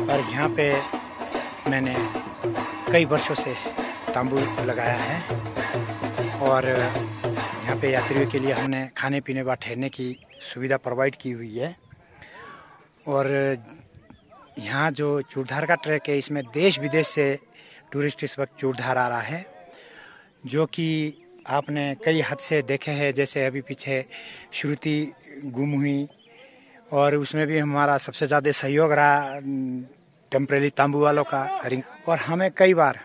और यहाँ पे मैंने कई वर्षों से तांबू लगाया है और यहाँ पे यात्रियों के लिए हमने खाने पीने व ठहरने की सुविधा प्रोवाइड की हुई है और यहाँ जो चूड़धार का ट्रैक है इसमें देश विदेश से टूरिस्ट इस वक्त चूड़धार आ रहा है जो कि आपने कई हद से देखे हैं जैसे अभी पीछे श्रुति गुम हुई और उसमें भी हमारा सबसे ज़्यादा सहयोग रहा टेम्परेली तांबू वालों का हरिंग और हमें कई बार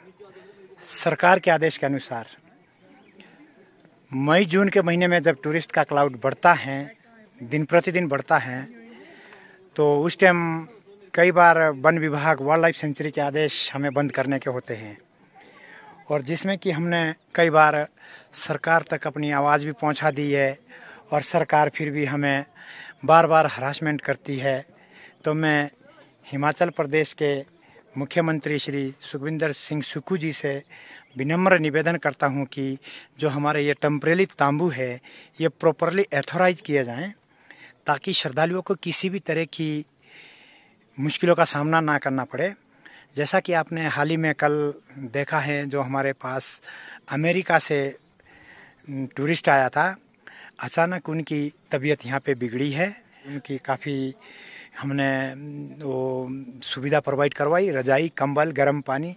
सरकार के आदेश के अनुसार मई जून के महीने में जब टूरिस्ट का क्लाउड बढ़ता है दिन प्रतिदिन बढ़ता है तो उस टाइम कई बार वन विभाग वाइल्ड लाइफ सेंचुरी के आदेश हमें बंद करने के होते हैं और जिसमें कि हमने कई बार सरकार तक अपनी आवाज़ भी पहुंचा दी है और सरकार फिर भी हमें बार बार हरासमेंट करती है तो मैं हिमाचल प्रदेश के मुख्यमंत्री श्री सुखविंदर सिंह सुक्खू जी से विनम्र निवेदन करता हूं कि जो हमारे ये टम्परेली तांबू है ये प्रॉपरली एथोराइज किया जाए ताकि श्रद्धालुओं को किसी भी तरह की मुश्किलों का सामना ना करना पड़े जैसा कि आपने हाल ही में कल देखा है जो हमारे पास अमेरिका से टूरिस्ट आया था अचानक उनकी तबीयत यहाँ पे बिगड़ी है उनकी काफ़ी हमने वो सुविधा प्रोवाइड करवाई रजाई कंबल गर्म पानी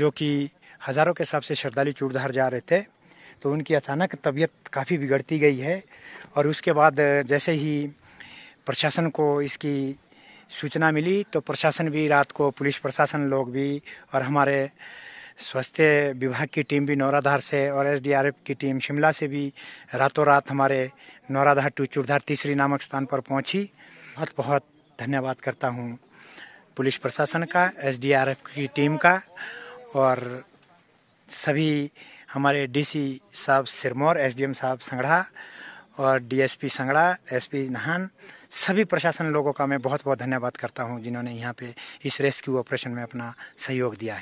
जो कि हज़ारों के हिसाब से श्रद्धालु चूड़धार जा रहे थे तो उनकी अचानक तबीयत काफ़ी बिगड़ती गई है और उसके बाद जैसे ही प्रशासन को इसकी सूचना मिली तो प्रशासन भी रात को पुलिस प्रशासन लोग भी और हमारे स्वास्थ्य विभाग की टीम भी नौराधार से और एसडीआरएफ की टीम शिमला से भी रातों रात हमारे नौराधार टू चुरधार तीसरी नामक स्थान पर पहुंची बहुत बहुत धन्यवाद करता हूं पुलिस प्रशासन का एसडीआरएफ की टीम का और सभी हमारे डीसी साहब सिरमौर एसडीएम साहब संगड़ा और डीएसपी संगड़ा एसपी नहान सभी प्रशासन लोगों का मैं बहुत बहुत धन्यवाद करता हूं जिन्होंने यहाँ पे इस रेस्क्यू ऑपरेशन में अपना सहयोग दिया है